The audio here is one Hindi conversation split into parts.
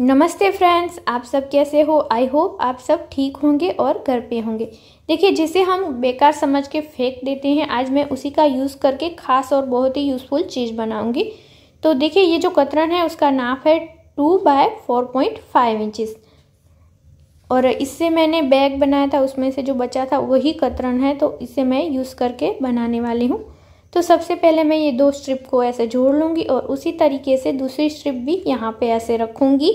नमस्ते फ्रेंड्स आप सब कैसे हो आई होप आप सब ठीक होंगे और घर पे होंगे देखिए जिसे हम बेकार समझ के फेंक देते हैं आज मैं उसी का यूज़ करके खास और बहुत ही यूज़फुल चीज़ बनाऊंगी तो देखिए ये जो कतरन है उसका नाप है two by four point five inches और इससे मैंने बैग बनाया था उसमें से जो बचा था वही कतरन है तो इसे मैं यूज़ करके बनाने वाली हूँ तो सबसे पहले मैं ये दो स्ट्रिप को ऐसे जोड़ लूँगी और उसी तरीके से दूसरी स्ट्रिप भी यहाँ पे ऐसे रखूँगी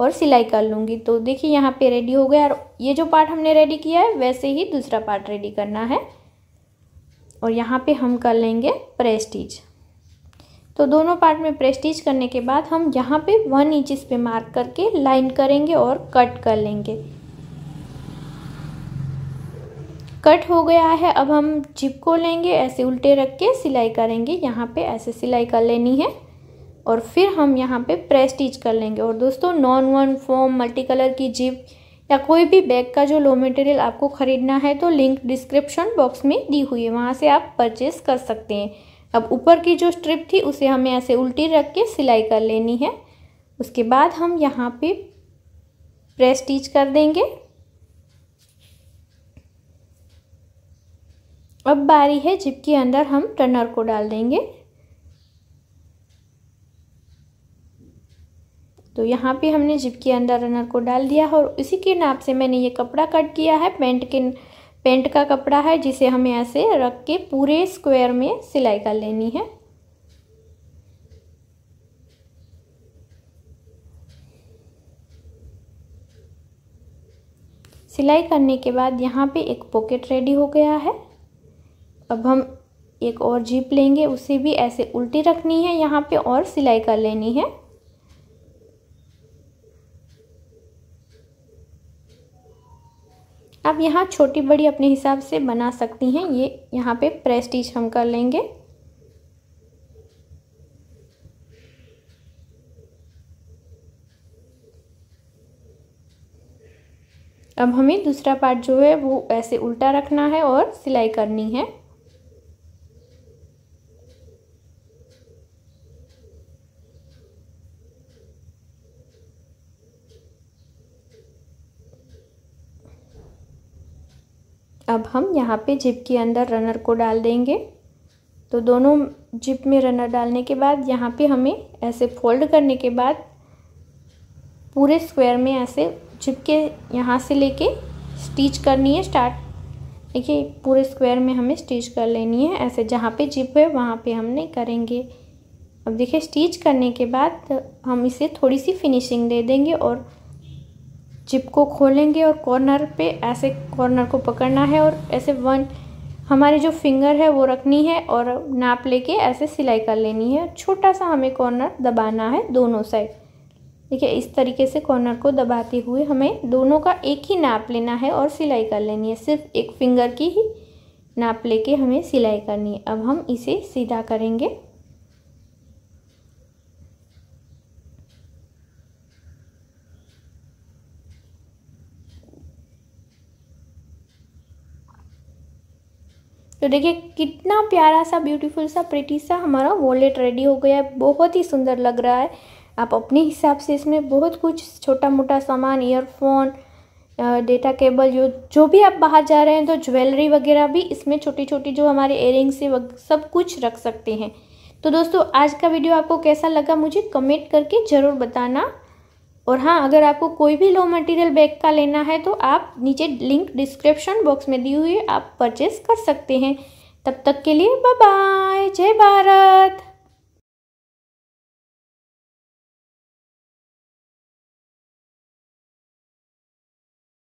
और सिलाई कर लूँगी तो देखिए यहाँ पे रेडी हो गया और ये जो पार्ट हमने रेडी किया है वैसे ही दूसरा पार्ट रेडी करना है और यहाँ पे हम कर लेंगे प्रेस्टीज तो दोनों पार्ट में प्रेस्टीज करने के बाद हम यहाँ पर वन इंचिस पर मार्क करके लाइन करेंगे और कट कर लेंगे कट हो गया है अब हम जिप को लेंगे ऐसे उल्टे रख के सिलाई करेंगे यहाँ पे ऐसे सिलाई कर लेनी है और फिर हम यहाँ पे प्रेस स्टिच कर लेंगे और दोस्तों non woven form multi colour की जिप या कोई भी बैग का जो लो मटेरियल आपको ख़रीदना है तो लिंक डिस्क्रिप्शन बॉक्स में दी हुई है वहाँ से आप परचेस कर सकते हैं अब ऊपर की जो स्ट्रिप थी उसे हमें ऐसे उल्टी रख के सिलाई कर लेनी है उसके बाद हम यहाँ पे प्रेस स्टिच कर देंगे अब बारी है जिप के अंदर हम टनर को डाल देंगे तो यहाँ पे हमने जिप के अंदर रनर को डाल दिया और उसी के नाप से मैंने ये कपड़ा कट किया है पेंट के पेंट का कपड़ा है जिसे हमें ऐसे रख के पूरे स्क्वायर में सिलाई कर लेनी है सिलाई करने के बाद यहाँ पे एक पॉकेट रेडी हो गया है अब हम एक और जीप लेंगे उसे भी ऐसे उल्टी रखनी है यहाँ पे और सिलाई कर लेनी है अब यहाँ छोटी बड़ी अपने हिसाब से बना सकती हैं ये यहाँ पे प्रेस्टीज हम कर लेंगे अब हमें दूसरा पार्ट जो है वो ऐसे उल्टा रखना है और सिलाई करनी है अब हम यहाँ पे जिप के अंदर रनर को डाल देंगे तो दोनों जिप में रनर डालने के बाद यहाँ पे हमें ऐसे फोल्ड करने के बाद पूरे स्क्वायर में ऐसे जिप के यहाँ से लेके स्टिच करनी है स्टार्ट देखिए पूरे स्क्वायर में हमें स्टिच कर लेनी है ऐसे जहाँ पे जिप है वहाँ पे हमने करेंगे अब देखिए स्टिच करने के बाद हम इसे थोड़ी सी फिनिशिंग दे देंगे और चिप को खोलेंगे और कॉर्नर पे ऐसे कॉर्नर को पकड़ना है और ऐसे वन हमारी जो फिंगर है वो रखनी है और नाप लेके ऐसे सिलाई कर लेनी है छोटा सा हमें कॉर्नर दबाना है दोनों साइड देखिए इस तरीके से कॉर्नर को दबाते हुए हमें दोनों का एक ही नाप लेना है और सिलाई कर लेनी है सिर्फ एक फिंगर की ही नाप लेके हमें सिलाई करनी है अब हम इसे सीधा करेंगे तो देखिए कितना प्यारा सा ब्यूटीफुल सा प्रिटी सा हमारा वॉलेट रेडी हो गया है बहुत ही सुंदर लग रहा है आप अपने हिसाब से इसमें बहुत कुछ छोटा मोटा सामान ईयरफोन डेटा केबल जो जो भी आप बाहर जा रहे हैं तो ज्वेलरी वगैरह भी इसमें छोटी छोटी जो हमारे एयरिंग्स है सब कुछ रख सकते हैं तो दोस्तों आज का वीडियो आपको कैसा लगा मुझे कमेंट करके ज़रूर बताना और हाँ अगर आपको कोई भी लो मटेरियल बैग का लेना है तो आप नीचे लिंक डिस्क्रिप्शन बॉक्स में दी हुई आप परचेस कर सकते हैं तब तक के लिए बाय जय भारत